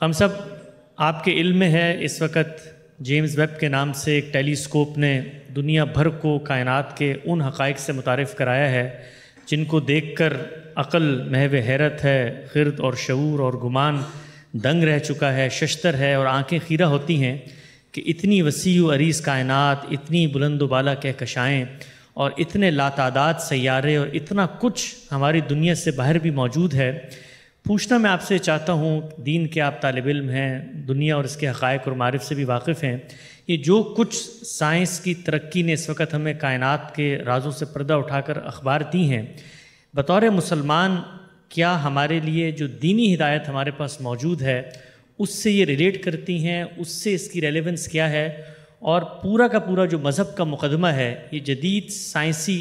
हम सब आपके इल्म में है इस वक्त जेम्स वेब के नाम से एक टेलीस्कोप ने दुनिया भर को कायनात के उन हक़ाइक से मुतारफ़ कराया है जिनको देख कर अक़ल महव हैरत है खिरद और शूर और गुमान दंग रह चुका है शस्तर है और आंखें खीरा होती हैं कि इतनी वसी अरीस कायनात इतनी बुलंद वाला कहकशाएँ और इतने लातादाद सैारे और इतना कुछ हमारी दुनिया से बाहर भी मौजूद है पूछना मैं आपसे चाहता हूँ दीन के आप तालब इम हैं दुनिया और इसके हक़ और मारफ से भी वाकिफ़ हैं ये जो कुछ साइंस की तरक्की ने इस वक्त हमें कायन के राजों से पर्दा उठाकर अखबार दी हैं बतौर मुसलमान क्या हमारे लिए जो दीनी हिदायत हमारे पास मौजूद है उससे ये रिलेट करती हैं उससे इसकी रेलेवेंस क्या है और पूरा का पूरा जो मज़हब का मुकदमा है ये जदीद साइंसी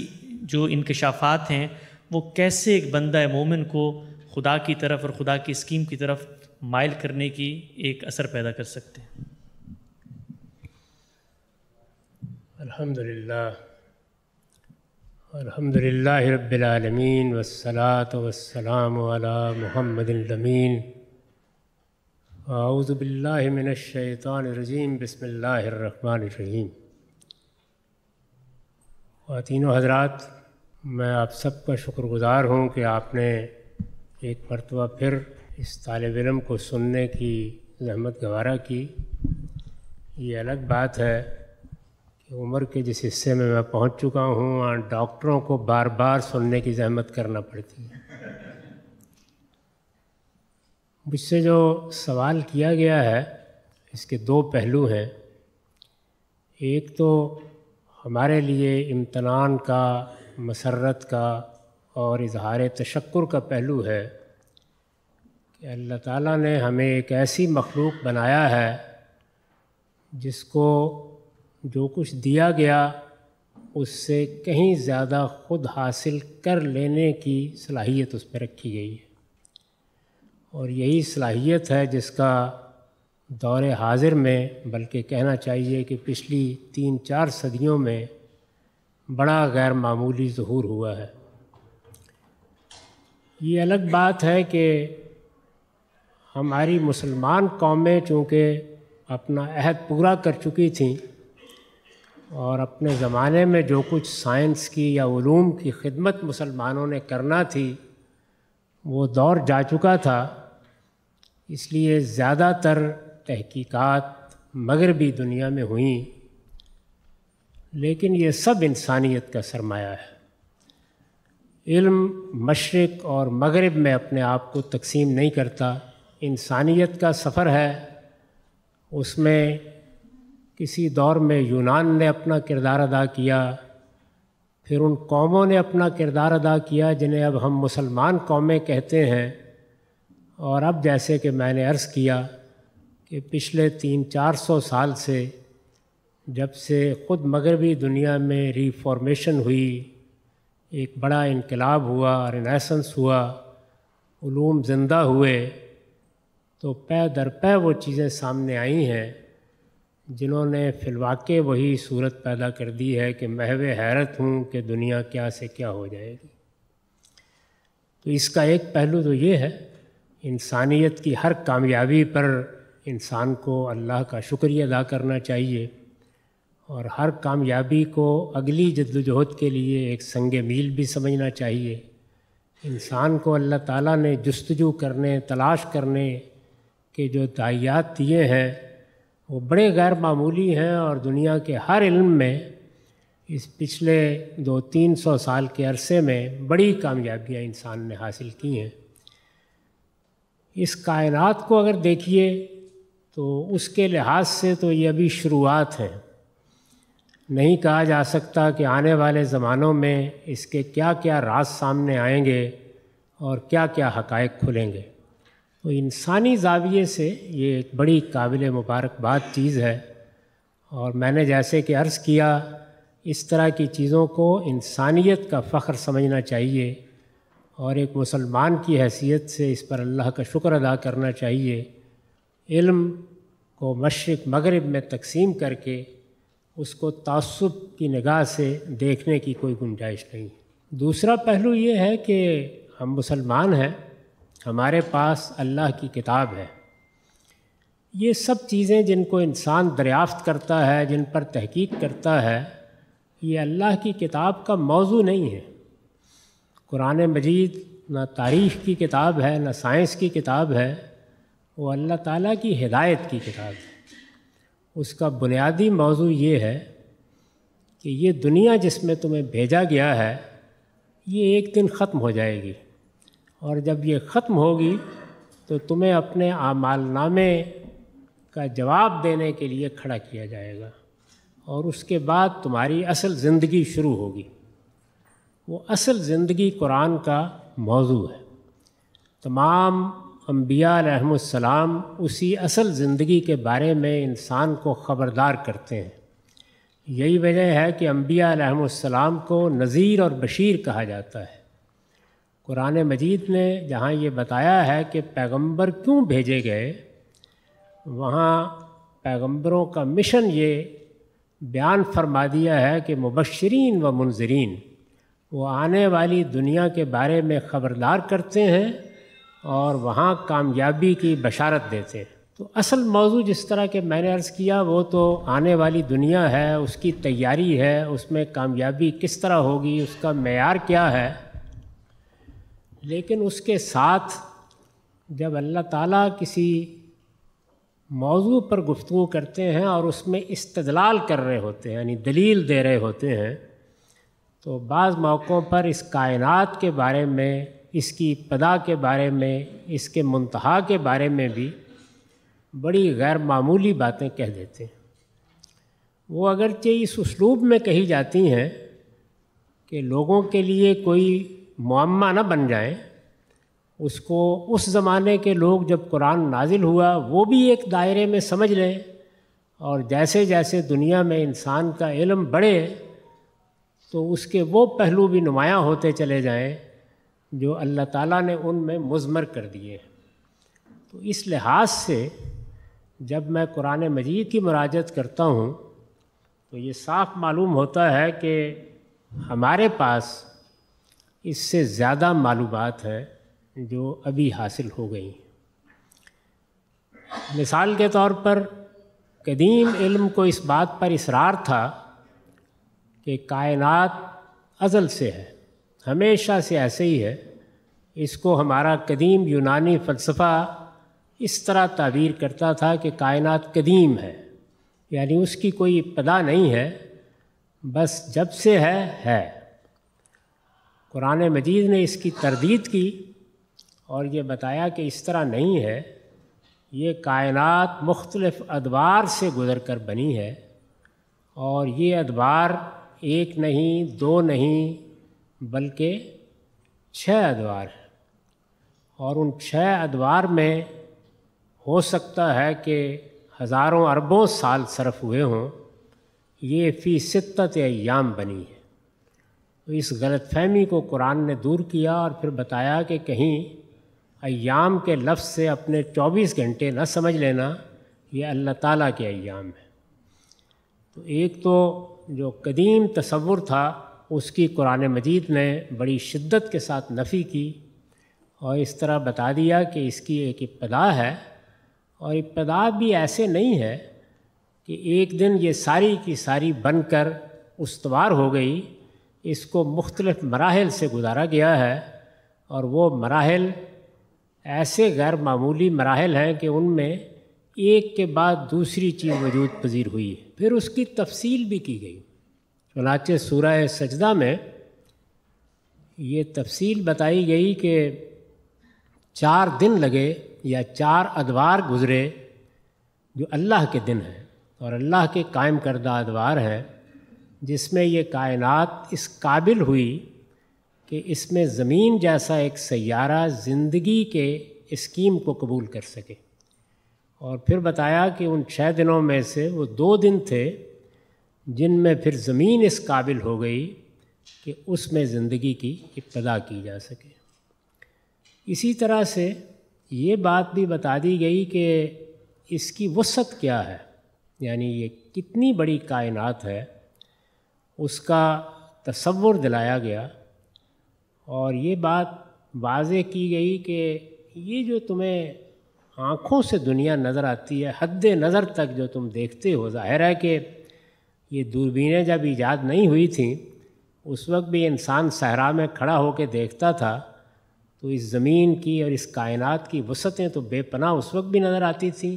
जो इनकशाफात हैं वो कैसे एक बंदा मोमिन को खुदा की तरफ और खुदा की स्कीम की तरफ माइल करने की एक असर पैदा कर सकते हैं अल्हम्दुलिल्लाह अल्हम्दुलिल्लाह रब्बिल रब्बिलालमीन वस्सलात वस्सलाम अला मुहम्मदिल्लमीन आउज़बिल्लिमिनशैतानरजीम बसमीम ख़वान हजरात मैं आप सबका शुक्रगुज़ार हूँ कि आपने एक मरतबा फिर इस तालब इलम को सुनने की जहमत गवारा की ये अलग बात है कि उम्र के जिस हिस्से में मैं पहुंच चुका हूं और डॉक्टरों को बार बार सुनने की जहमत करना पड़ती है मुझसे जो सवाल किया गया है इसके दो पहलू हैं एक तो हमारे लिए इम्तनान का मसरत का और इजहार तशक्र का पहलू है कि अल्लाह ताला ने हमें एक ऐसी मखलूक बनाया है जिसको जो कुछ दिया गया उससे कहीं ज़्यादा ख़ुद हासिल कर लेने की सलाहियत उस पर रखी गई है और यही सलाहियत है जिसका दौर हाजिर में बल्कि कहना चाहिए कि पिछली तीन चार सदियों में बड़ा गैर मामूली ज़हूर हुआ है ये अलग बात है कि हमारी मुसलमान कौमें चूँकि अपना अहद पूरा कर चुकी थी और अपने ज़माने में जो कुछ साइंस की या ूम की खिदमत मुसलमानों ने करना थी वो दौर जा चुका था इसलिए ज़्यादातर तहकीकात मगरबी दुनिया में हुई लेकिन ये सब इंसानियत का सरमाया है इल्म मशरक़ और मगरब में अपने आप को तकसीम नहीं करता इंसानियत का सफ़र है उसमें किसी दौर में यूनान ने अपना किरदार अदा किया फिर उन कौमों ने अपना किरदार अदा किया जिन्हें अब हम मुसलमान कौमें कहते हैं और अब जैसे कि मैंने अर्ज़ किया कि पिछले तीन चार सौ साल से जब से ख़ुद मगरबी दुनिया में रिफॉर्मेशन हुई एक बड़ा इनकलाब हुआ रिनेसेंस हुआ ूम ज़िंदा हुए तो पै दर पै वो चीज़ें सामने आई हैं जिन्होंने फिलवाके वही सूरत पैदा कर दी है कि महव हैरत हूँ कि दुनिया क्या से क्या हो जाएगी तो इसका एक पहलू तो ये है इंसानियत की हर कामयाबी पर इंसान को अल्लाह का शुक्रिया अदा करना चाहिए और हर कामयाबी को अगली जद्दोजहद के लिए एक संग मील भी समझना चाहिए इंसान को अल्लाह ताला ने जस्तजू करने तलाश करने के जो दाइयात दिए हैं वो बड़े गैर मामूली हैं और दुनिया के हर इल्म में इस पिछले दो तीन सौ साल के अरसे में बड़ी कामयाबियां इंसान ने हासिल की हैं इस कायनात को अगर देखिए तो उसके लिहाज से तो ये अभी शुरुआत हैं नहीं कहा जा सकता कि आने वाले ज़मानों में इसके क्या क्या राज सामने आएंगे और क्या क्या हकायक खुलेंगे तो इंसानी जाविये से ये एक बड़ी काबिल मुबारकबाद चीज़ है और मैंने जैसे कि अर्ज़ किया इस तरह की चीज़ों को इंसानियत का फ़ख्र समझना चाहिए और एक मुसलमान की हैसियत से इस पर अल्लाह का शुक्र अदा करना चाहिए इल्म को मशरक़ मगरब में तकसीम करके उसको तसब की निगाह से देखने की कोई गुंजाइश नहीं दूसरा पहलू ये है कि हम मुसलमान हैं हमारे पास अल्लाह की किताब है ये सब चीज़ें जिनको इंसान दरियाफ्त करता है जिन पर तहकीक करता है ये अल्लाह की किताब का मौजू नहीं है कुरान मजीद ना तारीख़ की किताब है ना साइंस की किताब है वो अल्लाह ताला की हिदायत की किताब है उसका बुनियादी मौजू ये है कि ये दुनिया जिसमें तुम्हें भेजा गया है ये एक दिन ख़त्म हो जाएगी और जब ये ख़त्म होगी तो तुम्हें अपने आमालनामे का जवाब देने के लिए खड़ा किया जाएगा और उसके बाद तुम्हारी असल ज़िंदगी शुरू होगी वो असल ज़िंदगी कुरान का मौजू है तमाम अम्बियाम उसी असल ज़िंदगी के बारे में इंसान को ख़बरदार करते हैं यही वजह है कि अम्बियाम को नज़ीर और बशीर कहा जाता है कुरान मजीद ने जहाँ ये बताया है कि पैगंबर क्यों भेजे गए वहाँ पैगंबरों का मिशन ये बयान फरमा दिया है कि मुबशरीन व मुनजरीन वो आने वाली दुनिया के बारे में ख़बरदार करते हैं और वहाँ कामयाबी की बशारत देते हैं तो असल मौजू जिस तरह के मैंने अर्ज़ किया वो तो आने वाली दुनिया है उसकी तैयारी है उसमें कामयाबी किस तरह होगी उसका मैार क्या है लेकिन उसके साथ जब अल्लाह ताला किसी मौजू पर गुफ्तु करते हैं और उसमें इस्तलाल कर रहे होते हैं यानी दलील दे रहे होते हैं तो बाज़ मौक़ों पर इस कायनात के बारे में इसकी पदा के बारे में इसके मुंतहा के बारे में भी बड़ी गैर मामूली बातें कह देते हैं वो अगरचे इस उसलूब में कही जाती हैं कि लोगों के लिए कोई मामा ना बन जाए उसको उस ज़माने के लोग जब कुरान नाजिल हुआ वो भी एक दायरे में समझ लें और जैसे जैसे दुनिया में इंसान का इलम बढ़े तो उसके वो पहलू भी नुमाया होते चले जाएं जो अल्लाह ताला ने उनमें मुजमर कर दिए हैं तो इस लिहाज से जब मैं कुरान मजीद की मराजत करता हूँ तो ये साफ मालूम होता है कि हमारे पास इससे ज़्यादा मालूम है जो अभी हासिल हो गई मिसाल के तौर पर कदीम इल्म को इस बात पर इसरार था कि कायनात अज़ल से है हमेशा से ऐसे ही है इसको हमारा कदीम यूनानी फ़लसफ़ा इस तरह ताबीर करता था कि कायनात कदीम है यानी उसकी कोई इब्तदा नहीं है बस जब से है है कुरान मजीद ने इसकी तरदीद की और ये बताया कि इस तरह नहीं है ये कायनात मुख्तलफ़ अदवार से गुज़र कर बनी है और ये अदवार एक नहीं दो नहीं बल्कि छः अदवार हैं और उन छः अदवार में हो सकता है कि हज़ारों अरबों साल सरफ हुए हों ये फ़ी सितत याम बनी है तो इस गलत फहमी को कुरान ने दूर किया और फिर बताया कि कहीं अयाम के लफ्ज़ से अपने 24 घंटे न समझ लेना ये अल्लाह ताला के अयाम है तो एक तो जो कदीम तस्वुर था उसकी कुरान मजीद ने बड़ी शिद्दत के साथ नफ़ी की और इस तरह बता दिया कि इसकी एक इब्तदा है और इब्तदा भी ऐसे नहीं है कि एक दिन ये सारी की सारी बनकर उसवार हो गई इसको मुख्तलफ़ मराहल से गुजारा गया है और वो मराहल ऐसे गैर मामूली मराहल हैं कि उनमें एक के बाद दूसरी चीज़ वजूद पजीर हुई है फिर उसकी तफसील भी की गई चुनाच सूरह सजदा में ये तफसील बताई गई कि चार दिन लगे या चार अदवार गुज़रे जो अल्लाह के दिन हैं और अल्लाह के कायम करदा अदवार हैं जिसमें ये कायनात इस काबिल हुई कि इसमें ज़मीन जैसा एक सैारा ज़िंदगी के स्कीम को कबूल कर सके और फिर बताया कि उन छः दिनों में से वो दो दिन थे जिनमें फिर ज़मीन इस काबिल हो गई कि उसमें ज़िंदगी की इब्तदा की जा सके इसी तरह से ये बात भी बता दी गई कि इसकी वसत क्या है यानी ये कितनी बड़ी कायनात है उसका तस्वुर दिलाया गया और ये बात वाज की गई कि ये जो तुम्हें आँखों से दुनिया नज़र आती है हद नज़र तक जो तुम देखते हो ज़ाहिर है कि ये दूरबीनें जब ईजाद नहीं हुई थी उस वक्त भी इंसान सहरा में खड़ा होकर देखता था तो इस ज़मीन की और इस कायनात की वसतें तो बेपना उस वक्त भी नज़र आती थी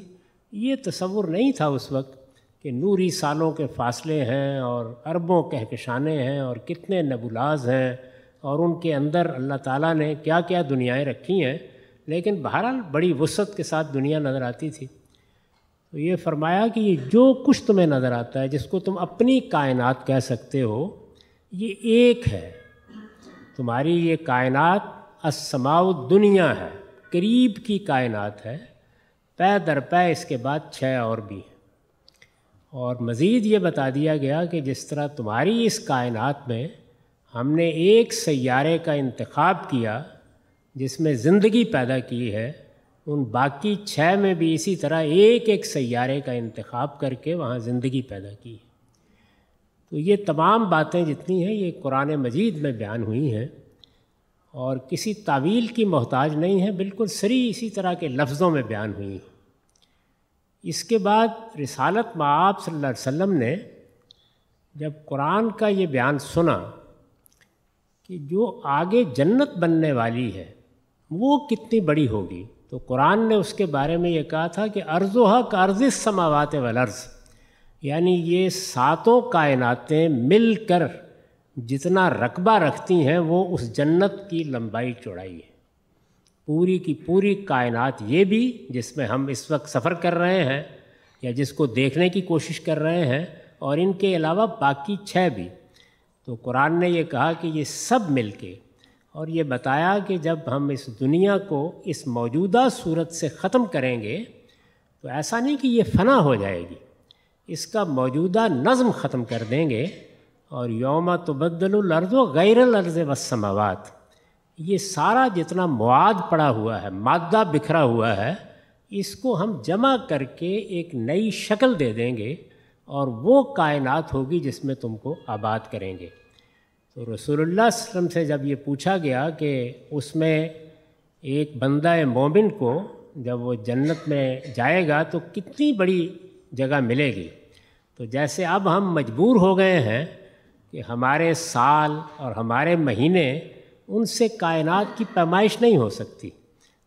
ये तस्वुर नहीं था उस वक्त कि नूरी सालों के फासले हैं और अरबों कहकशाने हैं और कितने नबुलाज हैं और उनके अंदर अल्लाह ताला ने क्या क्या दुनियाएं रखी हैं लेकिन बहरहाल बड़ी वसत के साथ दुनिया नज़र आती थी तो ये फरमाया कि ये जो कुछ तुम्हें नज़र आता है जिसको तुम अपनी कायनात कह सकते हो ये एक है तुम्हारी ये कायनात असमाव दुनिया है करीब की कायनात है पै दर पै इसके बाद छः और भी हैं और मज़ीद ये बता दिया गया कि जिस तरह तुम्हारी इस कायनात में हमने एक सैारे का इंतखब किया जिसमें ज़िंदगी पैदा की है उन बाकी छः में भी इसी तरह एक एक सैारे का इंतखब करके वहाँ ज़िंदगी पैदा की है तो ये तमाम बातें जितनी हैं ये कुरान मजीद में बयान हुई हैं और किसी तावील की मोहताज नहीं है बिल्कुल सरी इसी तरह के लफ्ज़ों में बयान हुई हैं इसके बाद रिसालत माप सल्ला वसम ने जब कुरान का ये बयान सुना कि जो आगे जन्नत बनने वाली है वो कितनी बड़ी होगी तो कुरान ने उसके बारे में ये कहा था कि अर्जो हक अर्जिस समावात वलर्ज़ यानी ये सातों कायनातें मिलकर जितना रकबा रखती हैं वो उस जन्नत की लंबाई चौड़ाई है पूरी की पूरी कायनात ये भी जिसमें हम इस वक्त सफ़र कर रहे हैं या जिसको देखने की कोशिश कर रहे हैं और इनके अलावा बाकी छः भी तो कुरान ने ये कहा कि ये सब मिलके और ये बताया कि जब हम इस दुनिया को इस मौजूदा सूरत से ख़त्म करेंगे तो ऐसा नहीं कि ये फना हो जाएगी इसका मौजूदा नज़म ख़त्म कर देंगे और योम गैर गैरलर्ज़ वसमवात ये सारा जितना मवाद पड़ा हुआ है मादा बिखरा हुआ है इसको हम जमा करके एक नई शक्ल दे देंगे और वो कायनात होगी जिसमें तुमको आबाद करेंगे तो रसोल्ला से जब ये पूछा गया कि उसमें एक बंदा मोमिन को जब वो जन्नत में जाएगा तो कितनी बड़ी जगह मिलेगी तो जैसे अब हम मजबूर हो गए हैं कि हमारे साल और हमारे महीने उनसे कायनात की पैमाइश नहीं हो सकती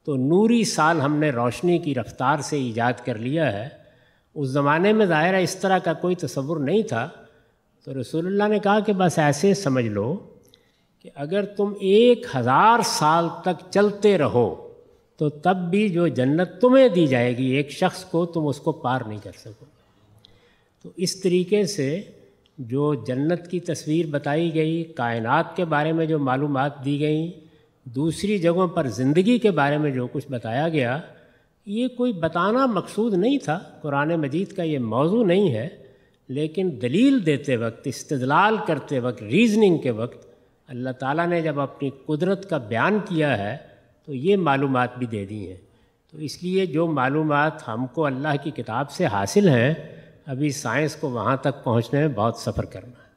तो नूरी साल हमने रोशनी की रफ़्तार से ईजाद कर लिया है उस ज़माने में ज़ाहिर इस तरह का कोई तस्वुर नहीं था तो रसूलुल्लाह ने कहा कि बस ऐसे समझ लो कि अगर तुम एक हज़ार साल तक चलते रहो तो तब भी जो जन्नत तुम्हें दी जाएगी एक शख्स को तुम उसको पार नहीं कर सको तो इस तरीके से जो जन्नत की तस्वीर बताई गई कायनात के बारे में जो मालूम दी गई दूसरी जगहों पर ज़िंदगी के बारे में जो कुछ बताया गया ये कोई बताना मकसूद नहीं था कुरान मजीद का ये मौजू नहीं है लेकिन दलील देते वक्त इस्तलाल करते वक्त रीजनिंग के वक्त अल्लाह ताला ने जब अपनी कुदरत का बयान किया है तो ये मालूम भी दे दी हैं तो इसलिए जो मालूम हमको अल्लाह की किताब से हासिल हैं अभी साइंस को वहाँ तक पहुँचने में बहुत सफ़र करना है